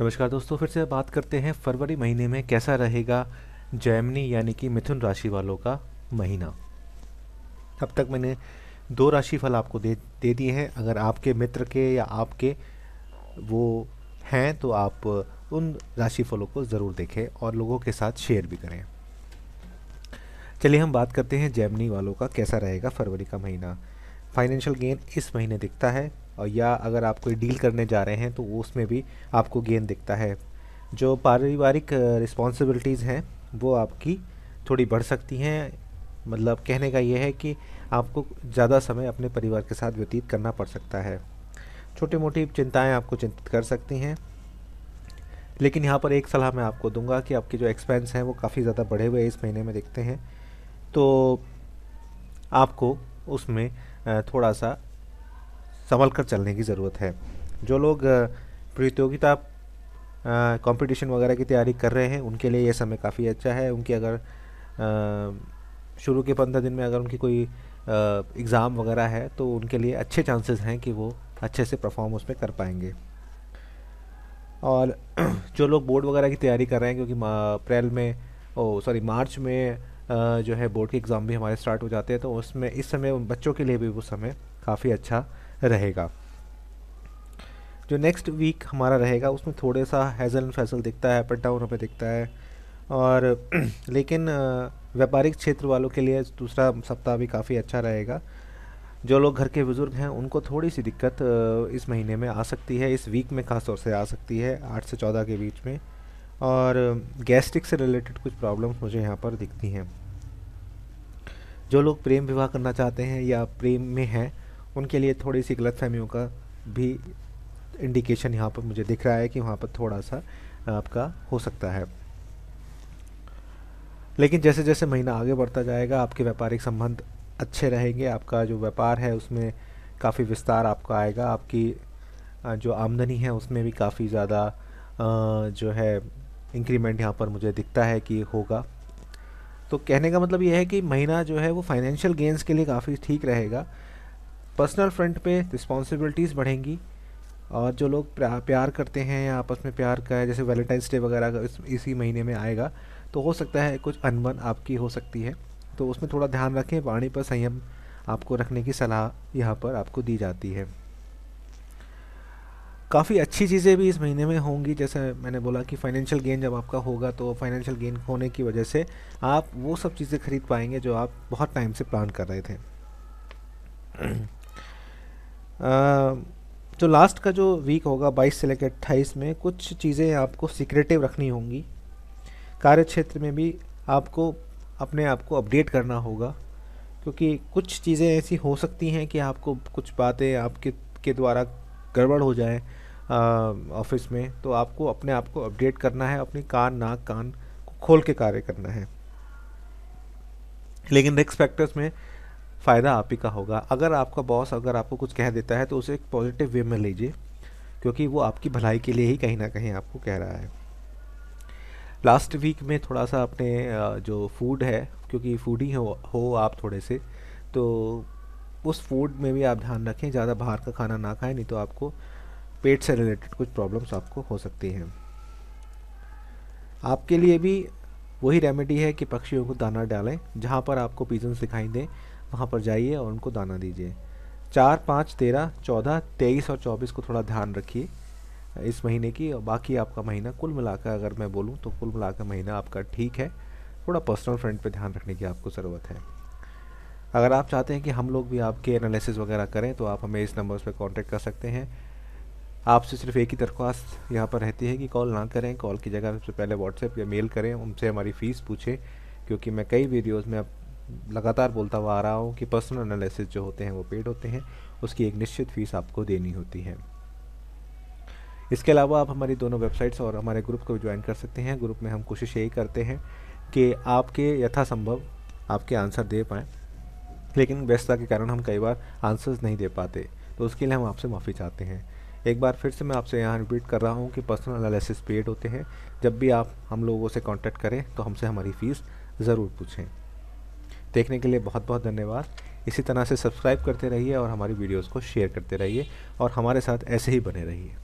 नमस्कार दोस्तों फिर से बात करते हैं फरवरी महीने में कैसा रहेगा जैमनी यानी कि मिथुन राशि वालों का महीना अब तक मैंने दो राशि फल आपको दे दे दिए हैं अगर आपके मित्र के या आपके वो हैं तो आप उन राशि फलों को ज़रूर देखें और लोगों के साथ शेयर भी करें चलिए हम बात करते हैं जैमनी वालों का कैसा रहेगा फरवरी का महीना फाइनेंशियल गेन इस महीने दिखता है या अगर आप कोई डील करने जा रहे हैं तो उसमें भी आपको गेन दिखता है जो पारिवारिक रिस्पॉन्सिबिलिटीज़ हैं वो आपकी थोड़ी बढ़ सकती हैं मतलब कहने का ये है कि आपको ज़्यादा समय अपने परिवार के साथ व्यतीत करना पड़ सकता है छोटी मोटी चिंताएं आपको चिंतित कर सकती हैं लेकिन यहाँ पर एक सलाह मैं आपको दूंगा कि आपके जो एक्सपेंस हैं वो काफ़ी ज़्यादा बढ़े हुए इस महीने में देखते हैं तो आपको उसमें थोड़ा सा संभल कर चलने की ज़रूरत है जो लोग प्रतियोगिता कंपटीशन वगैरह की तैयारी कर रहे हैं उनके लिए यह समय काफ़ी अच्छा है उनकी अगर शुरू के पंद्रह दिन में अगर उनकी कोई एग्ज़ाम वगैरह है तो उनके लिए अच्छे चांसेस हैं कि वो अच्छे से परफॉर्म उसमें कर पाएंगे और जो लोग बोर्ड वगैरह की तैयारी कर रहे हैं क्योंकि अप्रैल में ओ सॉरी मार्च में जो है बोर्ड के एग्ज़ाम भी हमारे स्टार्ट हो जाते हैं तो उसमें इस समय उन बच्चों के लिए भी वो समय काफ़ी अच्छा रहेगा जो नेक्स्ट वीक हमारा रहेगा उसमें थोड़े सा हैज़ल फैसल दिखता है अप डाउन हमें दिखता है और लेकिन व्यापारिक क्षेत्र वालों के लिए दूसरा सप्ताह भी काफ़ी अच्छा रहेगा जो लोग घर के बुज़ुर्ग हैं उनको थोड़ी सी दिक्कत इस महीने में आ सकती है इस वीक में ख़ास तौर से आ सकती है आठ से चौदह के बीच में और गैस्ट्रिक से रिलेटेड कुछ प्रॉब्लम्स मुझे यहाँ पर दिखती हैं जो लोग प्रेम विवाह करना चाहते हैं या प्रेम में हैं उनके लिए थोड़ी सी गलत फहमियों का भी इंडिकेशन यहाँ पर मुझे दिख रहा है कि वहाँ पर थोड़ा सा आपका हो सकता है लेकिन जैसे जैसे महीना आगे बढ़ता जाएगा आपके व्यापारिक संबंध अच्छे रहेंगे आपका जो व्यापार है उसमें काफ़ी विस्तार आपका आएगा आपकी जो आमदनी है उसमें भी काफ़ी ज़्यादा जो है इंक्रीमेंट यहाँ पर मुझे दिखता है कि होगा तो कहने का मतलब यह है कि महीना जो है वो फाइनेंशियल गेंस के लिए काफ़ी ठीक रहेगा पर्सनल फ्रंट पे रिस्पॉन्सिबिलिटीज़ बढ़ेंगी और जो लोग प्यार करते हैं या आपस में प्यार का है जैसे वैलेंटाइंस डे वगैरह इस, इसी महीने में आएगा तो हो सकता है कुछ अनबन आपकी हो सकती है तो उसमें थोड़ा ध्यान रखें वाणी पर संयम आपको रखने की सलाह यहाँ पर आपको दी जाती है काफ़ी अच्छी चीज़ें भी इस महीने में होंगी जैसे मैंने बोला कि फाइनेंशियल गेन जब आपका होगा तो फाइनेंशियल गेन होने की वजह से आप वो सब चीज़ें खरीद पाएंगे जो आप बहुत टाइम से प्लान कर रहे थे जो लास्ट का जो वीक होगा 22 से लेकर 28 में कुछ चीज़ें आपको सिक्रेटिव रखनी होंगी कार्य क्षेत्र में भी आपको अपने आप को अपडेट करना होगा क्योंकि कुछ चीज़ें ऐसी हो सकती हैं कि आपको कुछ बातें आपके के द्वारा गड़बड़ हो जाए ऑफिस में तो आपको अपने आप को अपडेट करना है अपनी कान नाक कान को खोल के कार्य करना है लेकिन रिस्क फैक्टर्स में फ़ायदा आप ही का होगा अगर आपका बॉस अगर आपको कुछ कह देता है तो उसे एक पॉजिटिव वे में लीजिए क्योंकि वो आपकी भलाई के लिए ही कहीं ना कहीं आपको कह रहा है लास्ट वीक में थोड़ा सा अपने जो फूड है क्योंकि फूडी हो हो आप थोड़े से तो उस फूड में भी आप ध्यान रखें ज़्यादा बाहर का खाना ना खाएं नहीं तो आपको पेट से रिलेटेड कुछ प्रॉब्लम्स आपको हो सकती हैं आपके लिए भी वही रेमेडी है कि पक्षियों को दाना डालें जहाँ पर आपको पीजन्स दिखाई दें वहाँ पर जाइए और उनको दाना दीजिए चार पाँच तेरह चौदह तेईस और चौबीस को थोड़ा ध्यान रखिए इस महीने की और बाकी आपका महीना कुल मिलाकर अगर मैं बोलूँ तो कुल मिलाकर महीना आपका ठीक है थोड़ा पर्सनल फ्रेंड पे ध्यान रखने की आपको ज़रूरत है अगर आप चाहते हैं कि हम लोग भी आपके एनालिसिस वगैरह करें तो आप हमें इस नंबर पर कॉन्टैक्ट कर सकते हैं आपसे सिर्फ एक ही दरख्वास्त यहाँ पर रहती है कि कॉल ना करें कॉल की जगह सबसे पहले व्हाट्सएप या मेल करें उनसे हमारी फ़ीस पूछें क्योंकि मैं कई वीडियोज़ में लगातार बोलता हुआ आ रहा हूँ कि पर्सनल एनालिसिस जो होते हैं वो पेड होते हैं उसकी एक निश्चित फ़ीस आपको देनी होती है इसके अलावा आप हमारी दोनों वेबसाइट्स और हमारे ग्रुप को ज्वाइन कर सकते हैं ग्रुप में हम कोशिश यही करते हैं कि आपके यथासंभव आपके आंसर दे पाएँ लेकिन व्यस्तता के कारण हम कई बार आंसर्स नहीं दे पाते तो उसके लिए हम आपसे माफ़ी चाहते हैं एक बार फिर से मैं आपसे यहाँ रिपीट कर रहा हूँ कि पर्सनल एनालिसिस पेड होते हैं जब भी आप हम लोगों से कांटेक्ट करें तो हमसे हमारी फ़ीस ज़रूर पूछें देखने के लिए बहुत बहुत धन्यवाद इसी तरह से सब्सक्राइब करते रहिए और हमारी वीडियोज़ को शेयर करते रहिए और हमारे साथ ऐसे ही बने रहिए